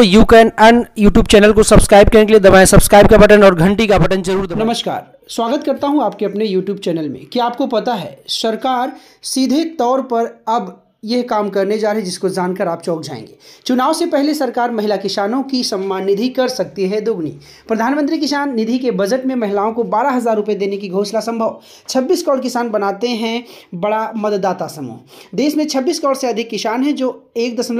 दोस्तों you can earn YouTube channel को subscribe करने के लिए दबाएं सब्सक्राइब का बटन और घंटी का बटन जरूर दबाएं नमस्कार स्वागत करता हूं आपके अपने यूट्यूब चैनल में क्या आपको पता है सरकार सीधे तौर पर अब यह काम करने जा रहे हैं जिसको जानकर आप चौंक जाएंगे चुनाव से पहले सरकार महिला किसानों की सम्मान निधि कर सकती है दोगुनी प्रधानमंत्री किसान निधि के बजट में महिलाओं को बारह हजार रुपए देने की घोषणा संभव 26 करोड़ किसान बनाते हैं बड़ा मतदाता समूह देश में 26 करोड़ से अधिक किसान हैं जो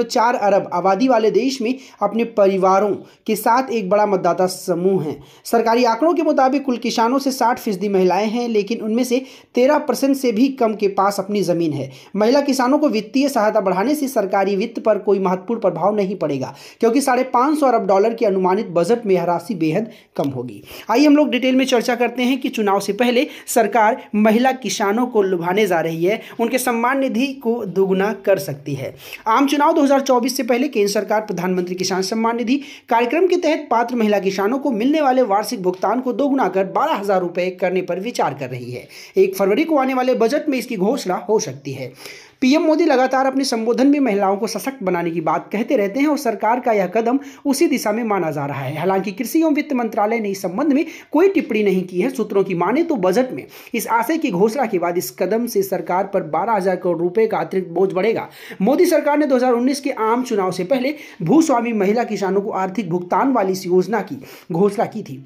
चार अरब आबादी वाले देश में अपने परिवारों के साथ एक बड़ा मतदाता समूह है सरकारी आंकड़ों के मुताबिक कुल किसानों से साठ फीसदी महिलाएं हैं लेकिन उनमें से तेरह परसेंट से भी कम के पास अपनी जमीन है महिला किसानों को वित्त वित्तीय सहायता बढ़ाने से सरकारी वित्त पर कोई महत्वपूर्ण प्रभाव नहीं पड़ेगा क्योंकि साढ़े पाँच सौ अरब डॉलर के अनुमानित बजट में यह राशि बेहद कम होगी आइए हम लोग डिटेल में चर्चा करते हैं कि चुनाव से पहले सरकार महिला किसानों को लुभाने जा रही है उनके सम्मान निधि को दोगुना कर सकती है आम चुनाव 2024 से पहले केंद्र सरकार प्रधानमंत्री किसान सम्मान निधि कार्यक्रम के तहत पात्र महिला किसानों को मिलने वाले वार्षिक भुगतान को दोगुना कर बारह हजार रुपए करने पर विचार कर रही है एक फरवरी को आने वाले बजट में इसकी घोषणा हो सकती है पीएम मोदी लगातार अपने संबोधन में महिलाओं को सशक्त बनाने की बात कहते रहते हैं और सरकार का यह कदम उसी दिशा में माना जा रहा है हालांकि कृषि एवं वित्त मंत्रालय ने इस संबंध में कोई टिप्पणी नहीं की है सूत्रों की माने तो बजट में इस आशय की घोषणा के बाद इस कदम से सरकार पर बारह हजार करोड़ रुपए का अतिरिक्त बोझ बढ़ेगा मोदी सरकार ने दो के आम चुनाव से पहले भूस्वामी महिला किसानों को आर्थिक भुगतान वाली इस योजना की घोषणा की थी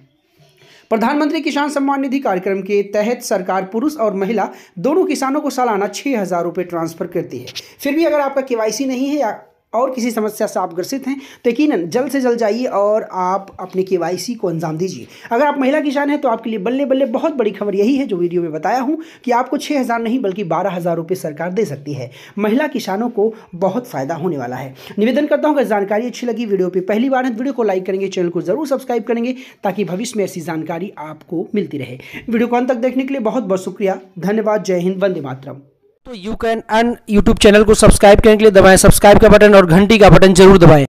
प्रधानमंत्री किसान सम्मान निधि कार्यक्रम के तहत सरकार पुरुष और महिला दोनों किसानों को सालाना छः हज़ार रुपये ट्रांसफर करती है फिर भी अगर आपका केवाईसी नहीं है या और किसी समस्या से आप ग्रसित हैं तो यकीन जल्द से जल्द जाइए और आप अपने के को अंजाम दीजिए अगर आप महिला किसान हैं तो आपके लिए बल्ले बल्ले बहुत बड़ी खबर यही है जो वीडियो में बताया हूँ कि आपको छः हज़ार नहीं बल्कि बारह हज़ार रुपये सरकार दे सकती है महिला किसानों को बहुत फ़ायदा होने वाला है निवेदन करता हूँ अगर जानकारी अच्छी लगी वीडियो पर पहली बार है वीडियो को लाइक करेंगे चैनल को ज़रूर सब्सक्राइब करेंगे ताकि भविष्य में ऐसी जानकारी आपको मिलती रहे वीडियो को अंत तक देखने के लिए बहुत बहुत शुक्रिया धन्यवाद जय हिंद वंदे मातरम तो you can earn YouTube channel को सब्सक्राइब करने के लिए दबाएं सब्सक्राइब का बटन और घंटी का बटन जरूर दबाएं